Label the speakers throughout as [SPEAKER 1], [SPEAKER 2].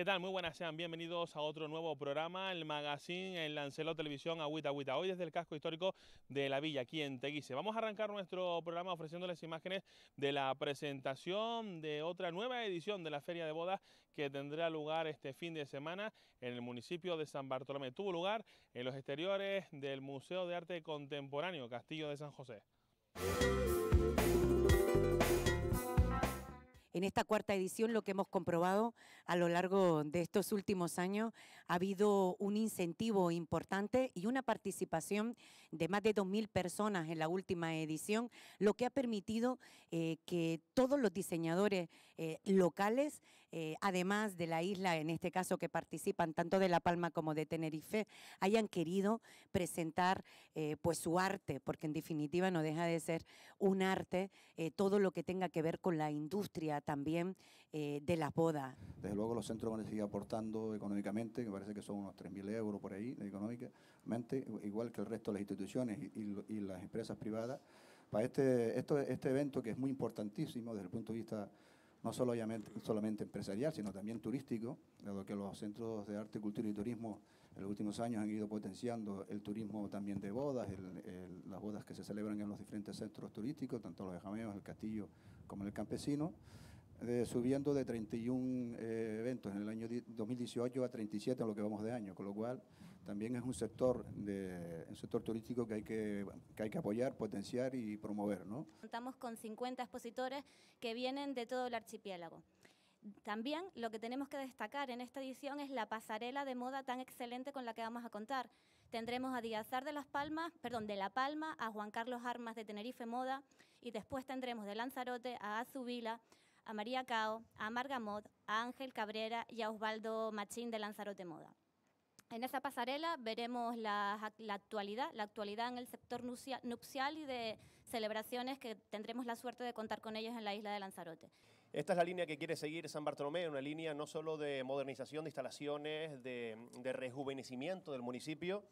[SPEAKER 1] ¿Qué tal? Muy buenas, sean bienvenidos a otro nuevo programa, el magazine en Lancelot Televisión Agüita Agüita, hoy desde el casco histórico de la villa, aquí en Teguise. Vamos a arrancar nuestro programa ofreciéndoles imágenes de la presentación de otra nueva edición de la Feria de Bodas que tendrá lugar este fin de semana en el municipio de San Bartolomé. Tuvo lugar en los exteriores del Museo de Arte Contemporáneo Castillo de San José.
[SPEAKER 2] en esta cuarta edición lo que hemos comprobado a lo largo de estos últimos años ha habido un incentivo importante y una participación de más de 2.000 personas en la última edición, lo que ha permitido eh, que todos los diseñadores eh, locales eh, además de la isla, en este caso que participan tanto de La Palma como de Tenerife, hayan querido presentar eh, pues su arte, porque en definitiva no deja de ser un arte eh, todo lo que tenga que ver con la industria también de las bodas.
[SPEAKER 3] Desde luego los centros van a seguir aportando económicamente, que parece que son unos 3.000 euros por ahí económicamente, igual que el resto de las instituciones y, las empresas privadas para este, este evento que es muy importantísimo desde el punto de vista no solo, solamente empresarial, sino también turístico, dado que los centros de arte, cultura y turismo en los últimos años han ido potenciando el turismo también de bodas, las bodas que se celebran en los diferentes centros turísticos, tanto los de Jameos, el Castillo como en el Campesino, subiendo de 31 eh, eventos en el año 2018 a 37 en lo que vamos de año, con lo cual también es un sector, de, sector turístico que hay que, que hay que apoyar, potenciar y promover. ¿no?
[SPEAKER 1] Contamos con 50 expositores que vienen de todo el archipiélago. También lo que tenemos que destacar en esta edición es la pasarela de moda tan excelente con la que vamos a contar. Tendremos a Díazar de las Palmas, perdón, de La Palma, a Juan Carlos Armas de Tenerife Moda y después tendremos de Lanzarote a Azubila, a María Cao, a Mod, a Ángel Cabrera y a Osvaldo Machín de Lanzarote Moda. En esa pasarela veremos la, actualidad, la actualidad en el sector nupcial y de celebraciones que tendremos la suerte de contar con ellos en la isla de Lanzarote. Esta es la línea que quiere seguir San Bartolomé, una línea no solo de modernización de instalaciones, de, rejuvenecimiento del municipio,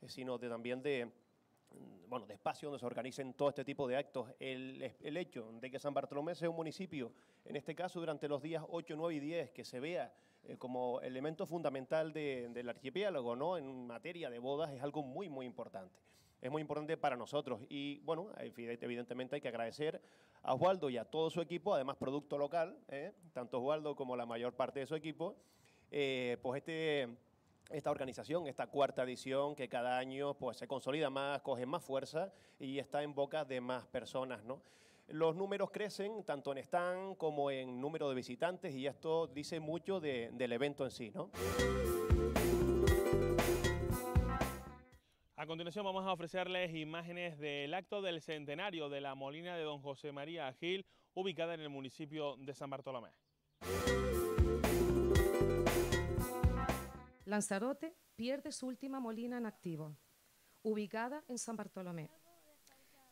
[SPEAKER 1] eh, sino también de, mm, bueno, de espacio donde se organicen todo este tipo de actos. El, el hecho de que San Bartolomé sea un municipio, en este caso durante los días 8, 9 y 10, que se vea eh, como elemento fundamental del archipiélago, ¿no? En materia de bodas es algo muy, muy importante. Es muy importante para nosotros y, bueno, eh, evidentemente hay que agradecer a Osvaldo y a todo su equipo, además producto local, ¿eh? tanto Osvaldo como la mayor parte de su equipo, pues este esta organización, esta cuarta edición que cada año pues, se consolida más, coge más fuerza y está en boca de más personas. ¿no? Los números crecen tanto en stand como en número de visitantes y esto dice mucho del evento en sí, ¿no? A continuación vamos a ofrecerles imágenes del acto del centenario de la Molina de Don José María Agil ubicada en el municipio de San Bartolomé.
[SPEAKER 2] Lanzarote pierde su última molina en activo, ubicada en San Bartolomé.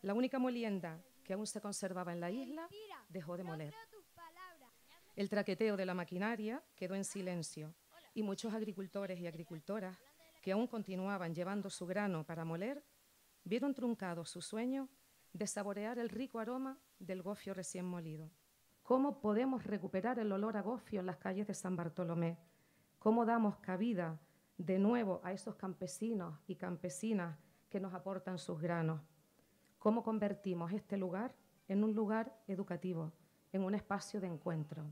[SPEAKER 2] La única molienda que aún se conservaba en la isla dejó de moler. El traqueteo de la maquinaria quedó en silencio y muchos agricultores y agricultoras que aún continuaban llevando su grano para moler vieron truncado su sueño de saborear el rico aroma del gofio recién molido. ¿Cómo podemos recuperar el olor a gofio en las calles de San Bartolomé? ¿Cómo damos cabida de nuevo a esos campesinos y campesinas que nos aportan sus granos? cómo convertimos este lugar en un lugar educativo, en un espacio de encuentro.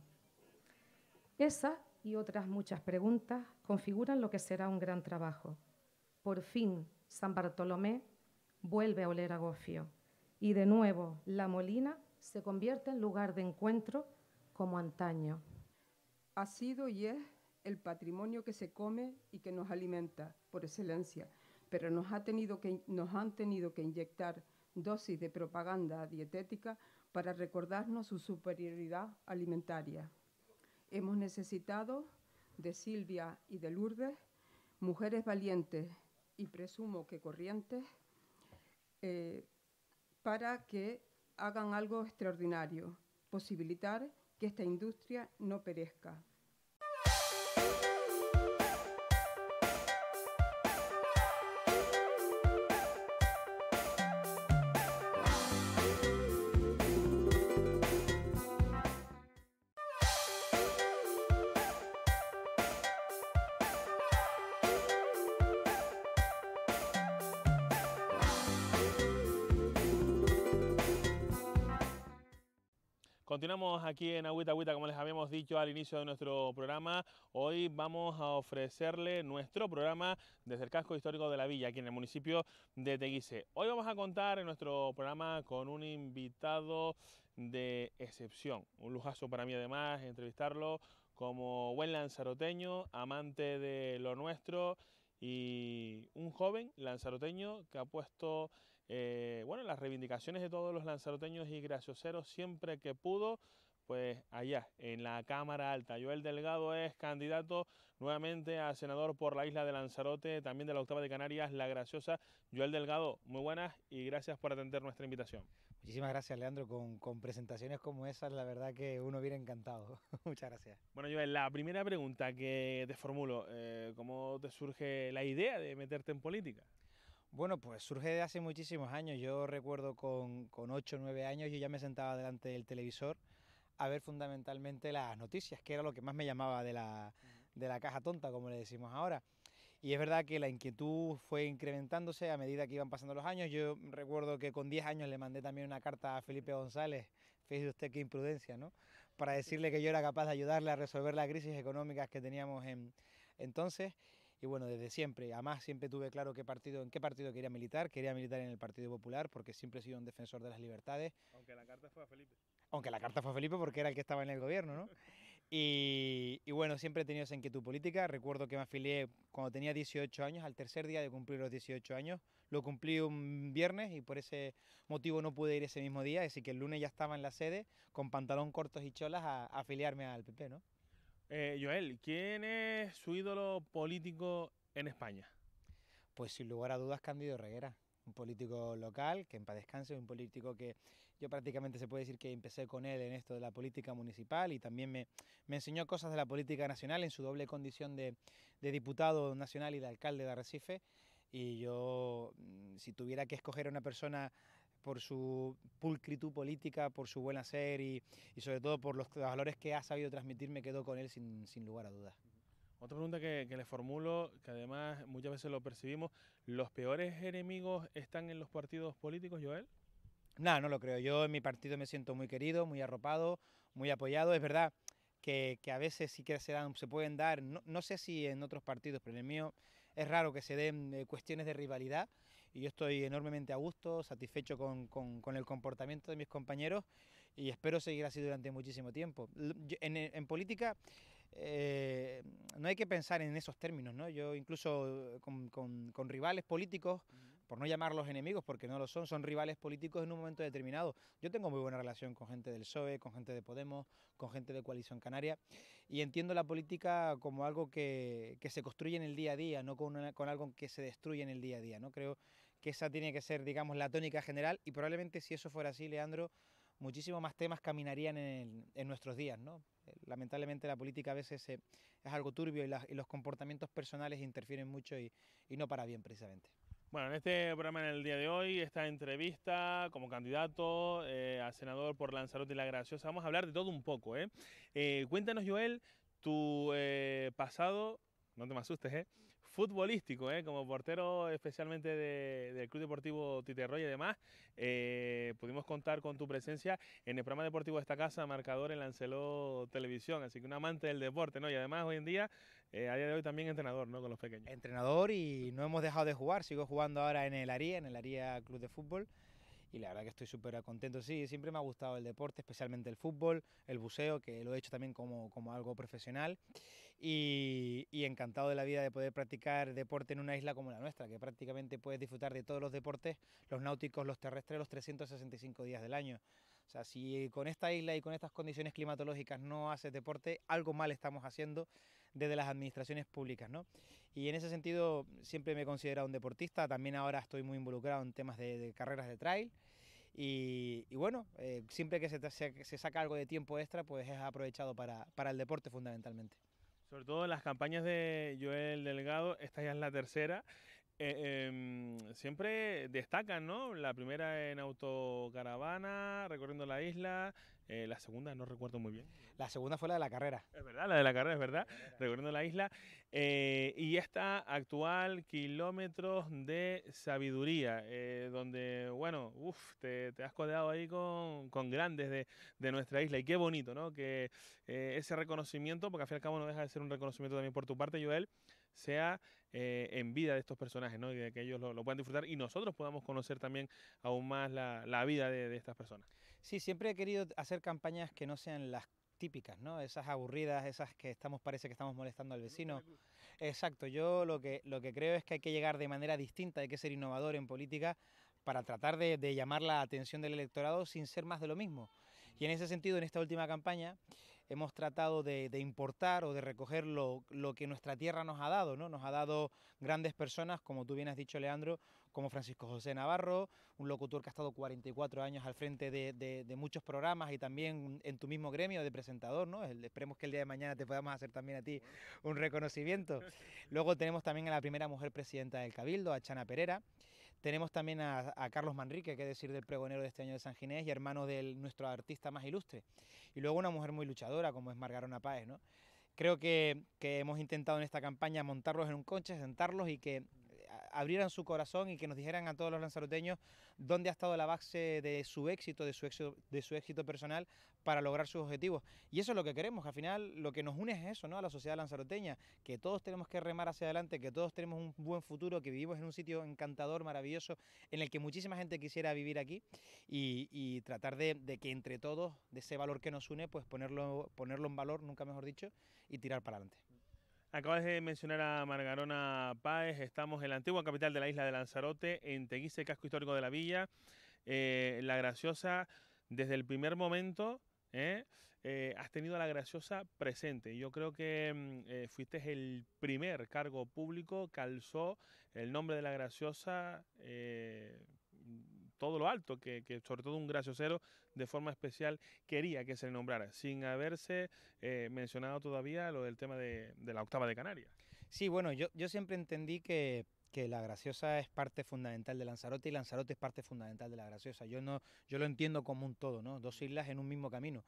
[SPEAKER 2] Esas y otras muchas preguntas configuran lo que será un gran trabajo. Por fin, San Bartolomé vuelve a oler a gofio y de nuevo La Molina se convierte en lugar de encuentro como antaño. Ha sido y es el patrimonio que se come y que nos alimenta por excelencia, pero nos, ha tenido que, nos han tenido que inyectar dosis de propaganda dietética para recordarnos su superioridad alimentaria. Hemos necesitado de Silvia y de Lourdes, mujeres valientes y presumo que corrientes, eh, para que hagan algo extraordinario, posibilitar que esta industria no perezca.
[SPEAKER 1] Continuamos aquí en Agüita Agüita, como les habíamos dicho al inicio de nuestro programa. Hoy vamos a ofrecerle nuestro programa desde el casco histórico de la villa, aquí en el municipio de Teguise. Hoy vamos a contar en nuestro programa con un invitado de excepción. Un lujazo para mí además entrevistarlo como buen lanzaroteño, amante de lo nuestro y un joven lanzaroteño que ha puesto eh, bueno, las reivindicaciones de todos los lanzaroteños y gracioseros siempre que pudo, pues allá, en la Cámara Alta. Joel Delgado es candidato nuevamente a senador por la isla de Lanzarote, también de la Octava de Canarias, La Graciosa. Joel Delgado, muy buenas y gracias por atender nuestra invitación.
[SPEAKER 3] Muchísimas gracias, Leandro. Con, presentaciones como esas, la verdad que uno viene encantado. Muchas gracias.
[SPEAKER 1] Bueno, Joel, la primera pregunta que te formulo, eh, ¿cómo te surge la idea de meterte en política?
[SPEAKER 3] Bueno, pues surge de hace muchísimos años. Yo recuerdo con, con 8 o 9 años yo ya me sentaba delante del televisor a ver fundamentalmente las noticias, que era lo que más me llamaba de la, de la caja tonta, como le decimos ahora. Y es verdad que la inquietud fue incrementándose a medida que iban pasando los años. Yo recuerdo que con 10 años le mandé también una carta a Felipe González, fíjese usted qué imprudencia, ¿no? Para decirle que yo era capaz de ayudarle a resolver las crisis económicas que teníamos en, entonces y bueno, desde siempre, además siempre tuve claro qué partido, en qué partido quería militar, quería militar en el Partido Popular porque siempre he sido un defensor de las libertades. Aunque la carta fue a Felipe. Aunque la carta fue a Felipe porque era el que estaba en el gobierno, ¿no? y, bueno, siempre he tenido esa inquietud política, recuerdo que me afilié cuando tenía 18 años, al tercer día de cumplir los 18 años, lo cumplí un viernes y por ese motivo no pude ir ese mismo día, así que el lunes ya estaba en la sede con pantalón cortos y cholas a afiliarme al PP, ¿no? Eh, Joel, ¿quién es su ídolo político en España? Pues sin lugar a dudas, Cándido Reguera un político local, que en paz descanse, un político que yo prácticamente se puede decir que empecé con él en esto de la política municipal y también me, enseñó cosas de la política nacional en su doble condición de, de, diputado nacional y de alcalde de Arrecife. Y yo, mm, si tuviera que escoger a una persona por su pulcritud política, por su buen hacer y, sobre todo por los valores que ha sabido transmitir, me quedo con él sin, lugar a dudas.
[SPEAKER 1] Otra pregunta que, le formulo, que además muchas veces lo percibimos, ¿los peores enemigos están en los
[SPEAKER 3] partidos políticos, Joel? No, no lo creo. Yo en mi partido me siento muy querido, muy arropado, muy apoyado. Es verdad que, a veces sí que se, se pueden dar, no, sé si en otros partidos, pero en el mío es raro que se den eh, cuestiones de rivalidad, y yo estoy enormemente a gusto, satisfecho con, con, el comportamiento de mis compañeros y espero seguir así durante muchísimo tiempo. En, política eh, no hay que pensar en esos términos, ¿no? Yo incluso eh, con, con rivales políticos, por no llamarlos enemigos, porque no lo son, son rivales políticos en un momento determinado. Yo tengo muy buena relación con gente del PSOE, con gente de Podemos, con gente de Coalición Canaria y entiendo la política como algo que, que se construye en el día a día, no con, con algo que se destruye en el día a día. ¿no? Creo que esa tiene que ser, digamos, la tónica general y probablemente si eso fuera así, Leandro, muchísimos más temas caminarían en, nuestros días, ¿no? Eh, lamentablemente la política a veces eh, es algo turbio y, los comportamientos personales interfieren mucho y, no para bien precisamente.
[SPEAKER 1] Bueno, en este programa en el día de hoy, esta entrevista como candidato eh, a senador por Lanzarote y La Graciosa, vamos a hablar de todo un poco. ¿eh? cuéntanos, Joel, tu pasado, no te me asustes, ¿eh? futbolístico, ¿eh? como portero especialmente del Club Deportivo Titerroy y demás, eh, pudimos contar con tu presencia en el programa deportivo de esta casa, marcador en Lancelot Televisión, así que un amante del deporte, ¿no? Y además hoy en día, eh, a día de hoy también
[SPEAKER 3] entrenador, ¿no? Con los pequeños. Entrenador y no hemos dejado de jugar, sigo jugando ahora en el ARIA... en el ARIA Club de Fútbol. Y la verdad que estoy súper contento, sí, siempre me ha gustado el deporte, especialmente el fútbol, el buceo, que lo he hecho también como, como algo profesional y, encantado de la vida de poder practicar deporte en una isla como la nuestra, que prácticamente puedes disfrutar de todos los deportes, los náuticos, los terrestres, los 365 días del año. O sea, si con esta isla y con estas condiciones climatológicas no haces deporte, algo mal estamos haciendo desde las administraciones públicas, ¿no? Y en ese sentido siempre me he considerado un deportista, también ahora estoy muy involucrado en temas de, carreras de trail. Y, bueno, eh, siempre que se, se, saca algo de tiempo extra, pues es aprovechado para, para el deporte fundamentalmente.
[SPEAKER 1] Sobre todo las campañas de Joel Delgado, esta ya es la tercera, eh, em, siempre destacan, ¿no? La primera en autocaravana, recorriendo la isla. Eh, la segunda no recuerdo muy bien.
[SPEAKER 3] La segunda fue la de la carrera.
[SPEAKER 1] Es verdad, la de la carrera, es verdad. Recorriendo la isla. Eh, y esta actual, Kilómetros de Sabiduría, donde, bueno, uff, te, has codeado ahí con, grandes de, de, nuestra isla. Y qué bonito, ¿no? Que ese reconocimiento, porque al fin y al cabo no deja de ser un reconocimiento también por tu parte, Joel, sea eh, en vida de estos personajes, ¿no? Y de que ellos lo, puedan disfrutar y nosotros podamos conocer
[SPEAKER 3] también aún más la, vida de, estas personas. Sí, siempre he querido hacer campañas que no sean las típicas, ¿no? Esas aburridas, esas que estamos parece que estamos molestando al vecino. Exacto, yo lo que, lo que creo es que hay que llegar de manera distinta, hay que ser innovador en política para tratar de, de llamar la atención del electorado sin ser más de lo mismo. Y en ese sentido, en esta última campaña, hemos tratado de, importar o de recoger lo, que nuestra tierra nos ha dado, ¿no? Nos ha dado grandes personas, como tú bien has dicho, Leandro, como Francisco José Navarro, un locutor que ha estado 44 años al frente de, muchos programas y también en tu mismo gremio de presentador, ¿no? esperemos que el día de mañana te podamos hacer también a ti un reconocimiento. Luego tenemos también a la primera mujer presidenta del Cabildo, a Chana Pereira. Tenemos también a, Carlos Manrique, que decir del pregonero de este año de San Ginés y hermano de nuestro artista más ilustre. Y luego una mujer muy luchadora como es Margarona Páez, ¿no? Creo que hemos intentado en esta campaña montarlos en un coche, sentarlos y que abrieran su corazón y que nos dijeran a todos los lanzaroteños dónde ha estado la base de su éxito, de su éxito, de su éxito personal para lograr sus objetivos. Y eso es lo que queremos, al final lo que nos une es eso, ¿no? A la sociedad lanzaroteña, que todos tenemos que remar hacia adelante, que todos tenemos un buen futuro, que vivimos en un sitio encantador, maravilloso, en el que muchísima gente quisiera vivir aquí y, tratar de, de, que entre todos, de ese valor que nos une, pues ponerlo, ponerlo en valor, nunca mejor dicho, y tirar para adelante. Acabas de mencionar
[SPEAKER 1] a Margarona Páez, estamos en la antigua capital de la isla de Lanzarote, en Teguise, casco histórico de la villa. Eh, la Graciosa, desde el primer momento, ¿eh? Eh, has tenido a la Graciosa presente. Yo creo que mm, fuiste el primer cargo público que alzó el nombre de la Graciosa todo lo alto que, sobre todo un graciosero de forma especial quería que se le nombrara,
[SPEAKER 3] sin haberse eh, mencionado todavía lo del tema de, la octava de Canarias. Sí, bueno, yo, yo siempre entendí que, la graciosa es parte fundamental de Lanzarote y Lanzarote es parte fundamental de la graciosa. Yo no, yo lo entiendo como un todo, ¿no? Dos islas en un mismo camino.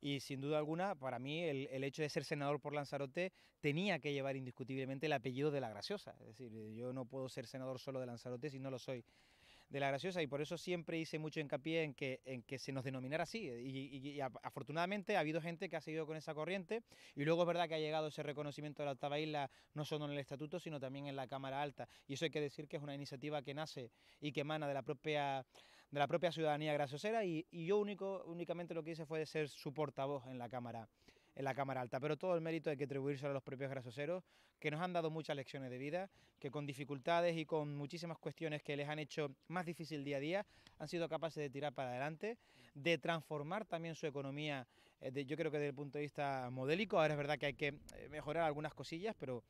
[SPEAKER 3] Y sin duda alguna, para mí, el, el hecho de ser senador por Lanzarote tenía que llevar indiscutiblemente el apellido de la graciosa. Es decir, yo no puedo ser senador solo de Lanzarote si no lo soy de la graciosa y por eso siempre hice mucho hincapié en que, en que se nos denominara así. Eh, y, afortunadamente ha habido gente que ha seguido con esa corriente y luego es verdad que ha llegado ese reconocimiento de la octava isla no solo en el estatuto sino también en la Cámara Alta. Y eso hay que decir que es una iniciativa que nace y que emana de la propia, de la propia ciudadanía graciosera y, yo único, únicamente lo que hice fue ser su portavoz en la Cámara en la Cámara Alta. Pero todo el mérito hay que atribuirse a los propios grasoseros, que nos han dado muchas lecciones de vida, que con dificultades y con muchísimas cuestiones que les han hecho más difícil día a día, han sido capaces de tirar para adelante, de transformar también su economía, eh, yo creo que desde el punto de vista modélico, ahora es verdad que hay que eh, mejorar algunas cosillas, pero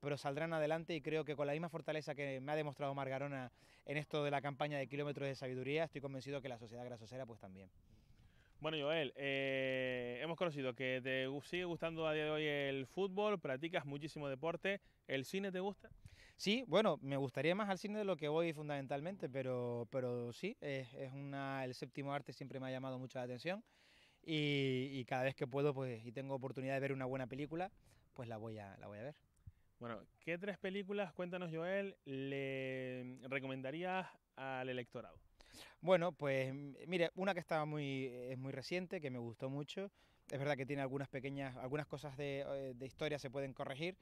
[SPEAKER 3] pero saldrán adelante y creo que con la misma fortaleza que me ha demostrado Margarona en esto de la campaña de kilómetros de sabiduría, estoy convencido que la sociedad grasosera pues también.
[SPEAKER 1] Bueno, Joel, eh, hemos conocido que te sigue gustando a día de hoy el fútbol, practicas muchísimo deporte, ¿el
[SPEAKER 3] cine te gusta? Sí, bueno, me gustaría más al cine de lo que voy fundamentalmente, pero, pero sí, es, una, el séptimo arte siempre me ha llamado mucho la atención y, y, cada vez que puedo pues, y tengo oportunidad de ver una buena película, pues la voy a, la voy a ver. Bueno,
[SPEAKER 1] ¿qué tres películas, cuéntanos Joel, le recomendarías al electorado?
[SPEAKER 3] Bueno, pues mire, una que estaba muy, es muy reciente, que me gustó mucho. Es verdad que tiene algunas pequeñas, algunas cosas de, eh, de historia se pueden corregir,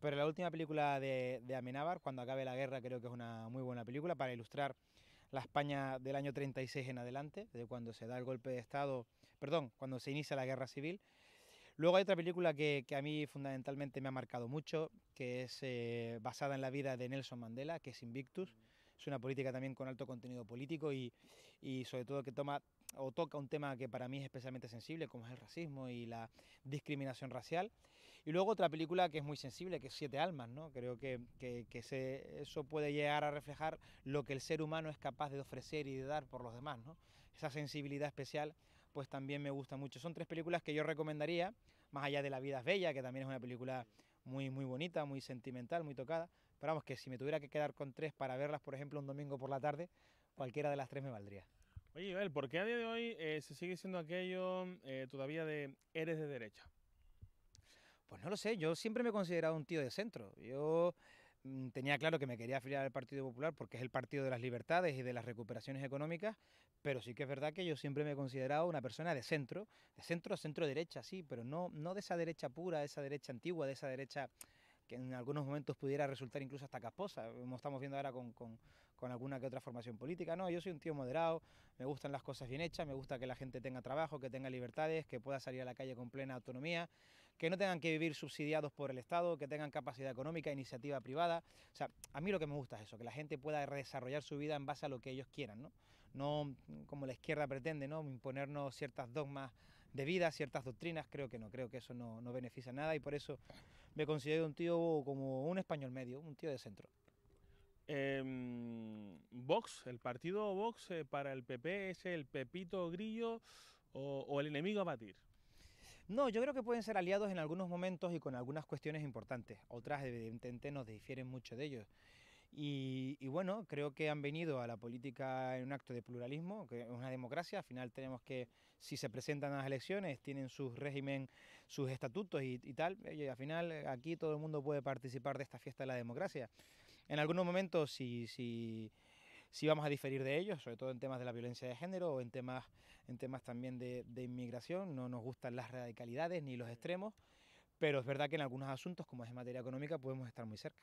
[SPEAKER 3] pero la última película de, de Amenábar, Cuando acabe la guerra, creo que es una muy buena película para ilustrar la España del año 36 en adelante, de cuando se da el golpe de Estado, perdón, cuando se inicia la guerra civil. Luego hay otra película que, a mí fundamentalmente me ha marcado mucho, que es eh, basada en la vida de Nelson Mandela, que es Invictus es una política también con alto contenido político y, y sobre todo que toma o toca un tema que para mí es especialmente sensible, como es el racismo y la discriminación racial. Y luego otra película que es muy sensible, que es Siete Almas, ¿no? Creo que, que, que eso puede llegar a reflejar lo que el ser humano es capaz de ofrecer y de dar por los demás, ¿no? Esa sensibilidad especial, pues también me gusta mucho. Son tres películas que yo recomendaría, más allá de La vida es bella, que también es una película muy, muy bonita, muy sentimental, muy tocada, pero vamos, que si me tuviera que quedar con tres para verlas, por ejemplo, un domingo por la tarde, cualquiera de las tres me valdría.
[SPEAKER 1] Oye, Ibel, ¿por qué a día de hoy eh, se sigue siendo aquello eh, todavía de eres de derecha?
[SPEAKER 3] Pues no lo sé, yo siempre me he considerado un tío de centro. Yo mm, tenía claro que me quería afiliar al Partido Popular porque es el partido de las libertades y de las recuperaciones económicas, pero sí que es verdad que yo siempre me he considerado una persona de centro, de centro, centro derecha, sí, pero no, no de esa derecha pura, de esa derecha antigua, de esa derecha que en algunos momentos pudiera resultar incluso hasta casposa, como estamos viendo ahora con, con, alguna que otra formación política. No, yo soy un tío moderado, me gustan las cosas bien hechas, me gusta que la gente tenga trabajo, que tenga libertades, que pueda salir a la calle con plena autonomía, que no tengan que vivir subsidiados por el Estado, que tengan capacidad económica, iniciativa privada. O sea, a mí lo que me gusta es eso, que la gente pueda desarrollar su vida en base a lo que ellos quieran, ¿no? No como la izquierda pretende, ¿no? Imponernos ciertas dogmas de vida, ciertas doctrinas, creo que no, creo que eso no, no beneficia nada y por eso me considero un tío como un español medio, un tío de centro. Em, Vox, el partido Vox
[SPEAKER 1] eh, para el PP es el Pepito Grillo o, o, el enemigo a batir.
[SPEAKER 3] No, yo creo que pueden ser aliados en algunos momentos y con algunas cuestiones importantes. Otras, evidentemente, nos difieren mucho de ellos. Y, bueno, creo que han venido a la política en un acto de pluralismo, que es una democracia. Al final tenemos que, si se presentan a las elecciones, tienen sus régimen, sus estatutos y, tal. Y al final eh, aquí todo el mundo puede participar de esta fiesta de la democracia. En algunos momentos, si, si sí vamos a diferir de ellos, sobre todo en temas de la violencia de género o en temas, en temas también de, de, inmigración. No nos gustan las radicalidades ni los extremos, pero es verdad que en algunos asuntos, como es en materia económica, podemos estar muy cerca.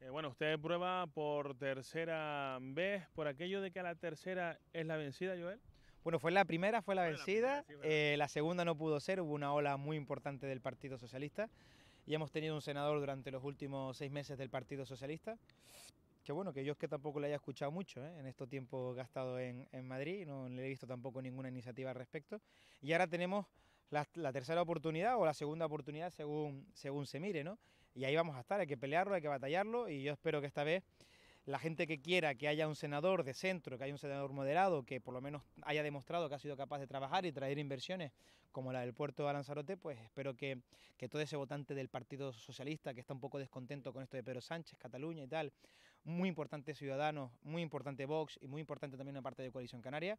[SPEAKER 1] Eh, bueno, usted prueba por tercera vez, por aquello de
[SPEAKER 3] que la tercera es la vencida, Joel. Bueno, fue la primera, fue la vencida. Eh, la, segunda no pudo ser, hubo una ola muy importante del Partido Socialista y hemos tenido un senador durante los últimos seis meses del Partido Socialista que bueno, que yo es que tampoco le haya escuchado mucho eh, en estos tiempos gastado en, Madrid, no le he visto tampoco ninguna iniciativa al respecto. Y ahora tenemos la, la, tercera oportunidad o la segunda oportunidad según, según se mire, ¿no? y ahí vamos a estar, hay que pelearlo, hay que batallarlo y yo espero que esta vez la gente que quiera que haya un senador de centro, que haya un senador moderado, que por lo menos haya demostrado que ha sido capaz de trabajar y traer inversiones como la del puerto de Lanzarote, pues espero que, que, todo ese votante del Partido Socialista que está un poco descontento con esto de Pedro Sánchez, Cataluña y tal, muy importante Ciudadanos, muy importante Vox y muy importante también una parte de Coalición Canaria,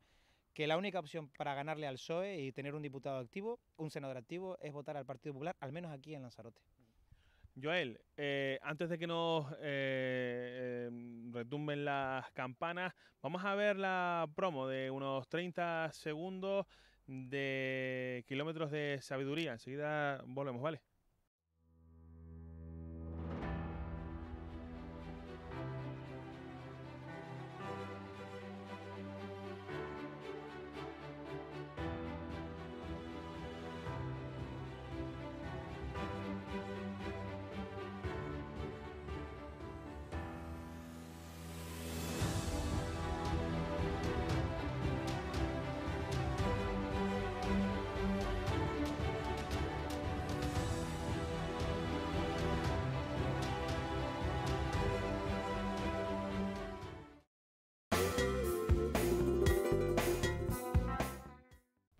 [SPEAKER 3] que la única opción para ganarle al PSOE y tener un diputado activo, un senador activo, es votar al Partido Popular, al menos aquí en Lanzarote.
[SPEAKER 1] Joel, eh, antes de que nos eh, em, retumben las campanas, vamos a ver la promo de unos 30 segundos de kilómetros de sabiduría. Enseguida volvemos, ¿vale?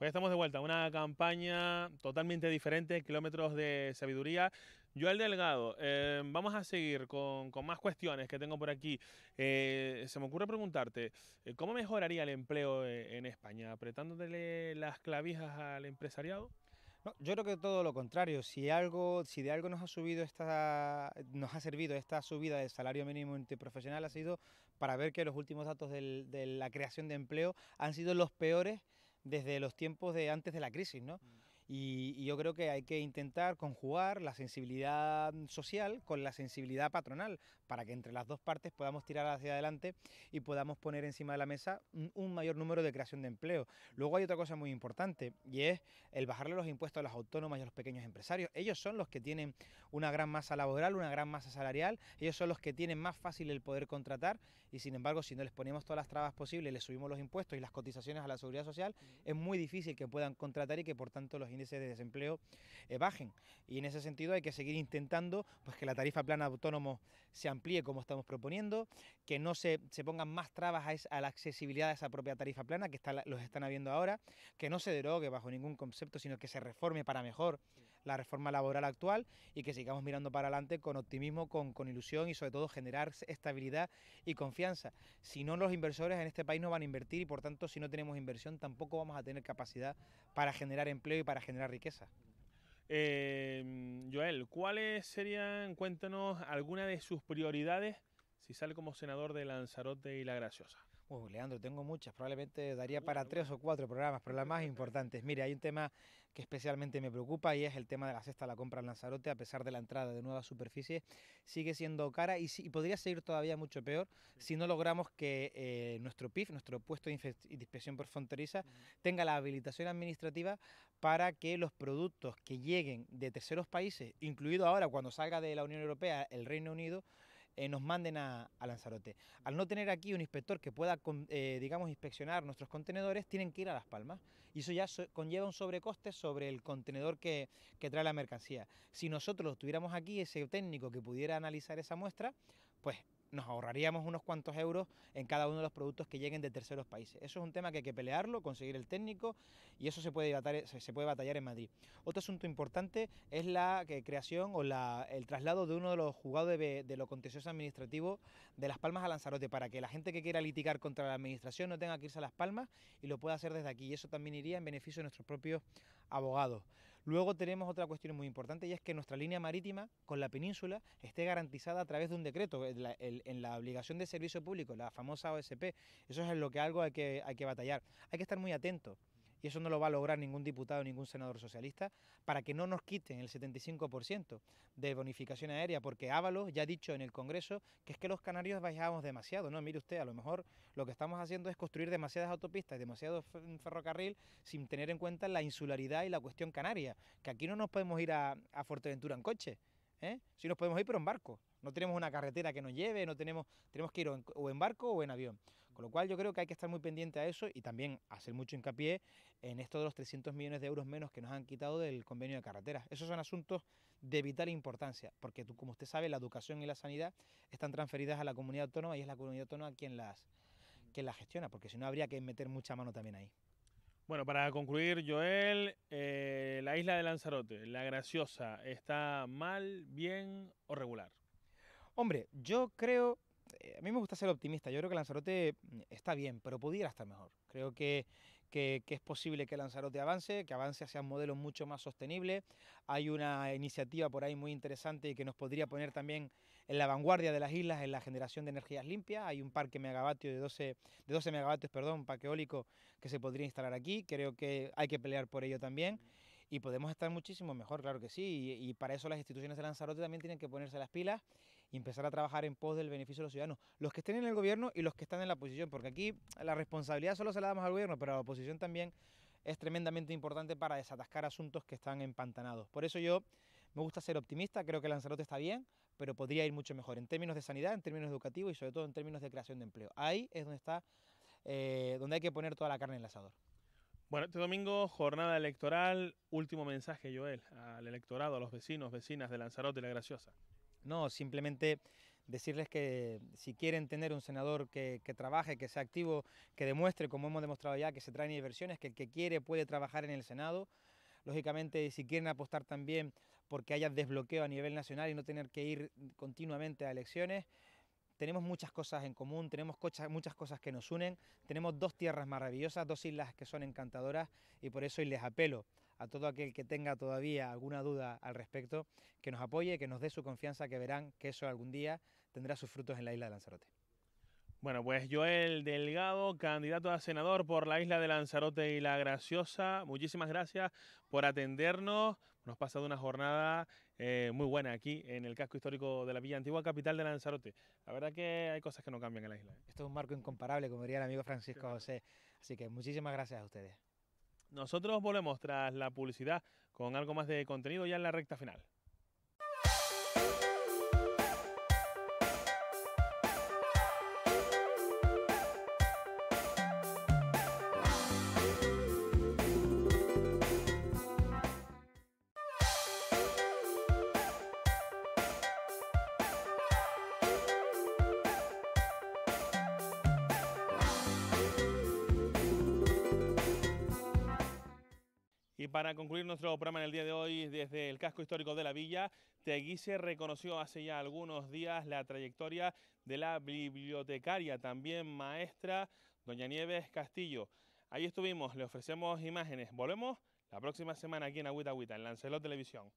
[SPEAKER 1] estamos de vuelta, una campaña totalmente diferente, kilómetros de sabiduría. el Delgado, eh, vamos a seguir con, más cuestiones que tengo por aquí. Eh, se me ocurre preguntarte, eh, ¿cómo mejoraría el empleo en España? ¿Apretándole las clavijas al empresariado?
[SPEAKER 3] yo creo que todo lo contrario. Si algo, si de algo nos ha subido esta, nos ha servido esta subida del salario mínimo interprofesional ha sido para ver que los últimos datos de la creación de empleo han sido los peores desde los tiempos de antes de la crisis, ¿no? Mm. Y, y, yo creo que hay que intentar conjugar la sensibilidad social con la sensibilidad patronal, para que entre las dos partes podamos tirar hacia adelante y podamos poner encima de la mesa un mayor número de creación de empleo. Luego hay otra cosa muy importante y es el bajarle los impuestos a las autónomas y a los pequeños empresarios. Ellos son los que tienen una gran masa laboral, una gran masa salarial, ellos son los que tienen más fácil el poder contratar y sin embargo si no les ponemos todas las trabas posibles, les subimos los impuestos y las cotizaciones a la seguridad social, es muy difícil que puedan contratar y que por tanto los índices de desempleo eh, bajen. Y en ese sentido hay que seguir intentando pues, que la tarifa plana autónomo amplíe como estamos proponiendo, que no se, pongan más trabas a, la accesibilidad de esa propia tarifa plana que los están habiendo ahora, que no se derogue bajo ningún concepto, sino que se reforme para mejor la reforma laboral actual y que sigamos mirando para adelante con optimismo, con, con ilusión y sobre todo generar estabilidad y confianza. Si no, los inversores en este país no van a invertir y por tanto si no tenemos inversión tampoco vamos a tener capacidad para generar empleo y para generar riqueza.
[SPEAKER 1] Eh, Joel, ¿cuáles serían, cuéntanos, algunas de sus prioridades si sale como senador de Lanzarote y La Graciosa?
[SPEAKER 3] Leandro, tengo muchas, probablemente daría para tres o cuatro programas, pero las más importantes. Mire, hay un tema que especialmente me preocupa y es el tema de la cesta, de la compra en Lanzarote, a pesar de la entrada de nuevas superficies, sigue siendo cara y, podría seguir todavía mucho peor si no logramos que eh, nuestro PIF, nuestro puesto de inspección por fronteriza, tenga la habilitación administrativa para que los productos que lleguen de terceros países, incluido ahora cuando salga de la Unión Europea el Reino Unido, eh, nos manden a, Lanzarote. Al no tener aquí un inspector que pueda, eh, digamos, inspeccionar nuestros contenedores, tienen que ir a Las Palmas. Y eso ya conlleva un sobrecoste sobre el contenedor que, trae la mercancía. Si nosotros tuviéramos aquí, ese técnico que pudiera analizar esa muestra, pues nos ahorraríamos unos cuantos euros en cada uno de los productos que lleguen de terceros países. Eso es un tema que hay que pelearlo, conseguir el técnico y eso se puede batallar, se puede batallar en Madrid. Otro asunto importante es la creación o el traslado de uno de los juzgados de, de, lo contencioso administrativo de Las Palmas a Lanzarote para que la gente que quiera litigar contra la administración no tenga que irse a Las Palmas y lo pueda hacer desde aquí. Y eso también iría en beneficio de nuestros propios abogados. Luego tenemos otra cuestión muy importante y es que nuestra línea marítima con la península esté garantizada a través de un decreto, en la, obligación de servicio público, la famosa OSP. Eso es lo que algo hay que, hay que batallar. Hay que estar muy atento y eso no lo va a lograr ningún diputado, ningún senador socialista, para que no nos quiten el 75% de bonificación aérea, porque Ábalos ya ha dicho en el Congreso que es que los canarios viajamos demasiado, ¿no? Mire usted, a lo mejor lo que estamos haciendo es construir demasiadas autopistas y demasiado ferrocarril sin tener en cuenta la insularidad y la cuestión canaria, que aquí no nos podemos ir a, Fuerteventura en coche, ¿eh? Sí nos podemos ir, pero en barco. No tenemos una carretera que nos lleve, no tenemos, tenemos que ir o en barco o en avión. Con lo cual yo creo que hay que estar muy pendiente a eso y también hacer mucho hincapié en esto de los 300 millones de euros menos que nos han quitado del convenio de carreteras. Esos son asuntos de vital importancia, porque tú, como usted sabe, la educación y la sanidad están transferidas a la comunidad autónoma y es la comunidad autónoma quien las, las gestiona, porque si no habría que meter mucha mano también ahí.
[SPEAKER 1] Bueno, para concluir, Joel, eh, la isla de Lanzarote, la graciosa, ¿está mal, bien o regular?
[SPEAKER 3] Hombre, yo creo eh, a mí me gusta ser optimista. Yo creo que Lanzarote mm, está bien, pero pudiera estar mejor. Creo que, es posible que Lanzarote avance, que avance hacia un modelo mucho más sostenible. Hay una iniciativa por ahí muy interesante que nos podría poner también en la vanguardia de las islas en la generación de energías limpias. Hay un parque megavatio de 12, de 12 megavatios, perdón, parque eólico que se podría instalar aquí. Creo que hay que pelear por ello también y podemos estar muchísimo mejor, claro que sí. Y, y, para eso las instituciones de Lanzarote también tienen que ponerse las pilas y empezar a trabajar en pos del beneficio de los ciudadanos, los que estén en el gobierno y los que están en la oposición, porque aquí la responsabilidad solo se la damos al gobierno, pero la oposición también es tremendamente importante para desatascar asuntos que están empantanados. Por eso yo me gusta ser optimista, creo que Lanzarote está bien, pero podría ir mucho mejor en términos de sanidad, en términos educativos y sobre todo en términos de creación de empleo. Ahí es donde está, eh, donde hay que poner toda la carne en el asador.
[SPEAKER 1] Bueno, este domingo jornada electoral, último mensaje Joel al electorado, a los vecinos, vecinas de Lanzarote y La Graciosa. No, simplemente
[SPEAKER 3] decirles que si quieren tener un senador que, trabaje, que sea activo, que demuestre, como hemos demostrado ya, que se traen inversiones, que el que quiere puede trabajar en el Senado. Lógicamente, si quieren apostar también porque haya desbloqueo a nivel nacional y no tener que ir continuamente a elecciones, tenemos muchas cosas en común, tenemos muchas cosas que nos unen, tenemos dos tierras maravillosas, dos islas que son encantadoras y por eso hoy les apelo a todo aquel que tenga todavía alguna duda al respecto, que nos apoye, que nos dé su confianza, que verán que eso algún día tendrá sus frutos en la isla de Lanzarote.
[SPEAKER 1] Bueno, pues Joel Delgado, candidato a senador por la isla de Lanzarote y La Graciosa, muchísimas gracias por atendernos. Nos ha pasado una jornada eh, muy buena aquí en el casco histórico de la Villa Antigua, capital de Lanzarote. La verdad que hay cosas que no cambian en la isla. ¿eh?
[SPEAKER 3] Esto es un marco incomparable, como diría el amigo Francisco José.
[SPEAKER 1] Así que muchísimas gracias a ustedes. Nosotros volvemos tras la publicidad con algo más de contenido ya en la recta final. para concluir nuestro programa en el día de hoy, desde el casco histórico de la villa, Teguise reconoció hace ya algunos días la trayectoria de la bibliotecaria, también maestra, doña Nieves Castillo. Ahí estuvimos, le ofrecemos imágenes. Volvemos la próxima semana aquí en Agüita Agüita, en Lancelot Televisión.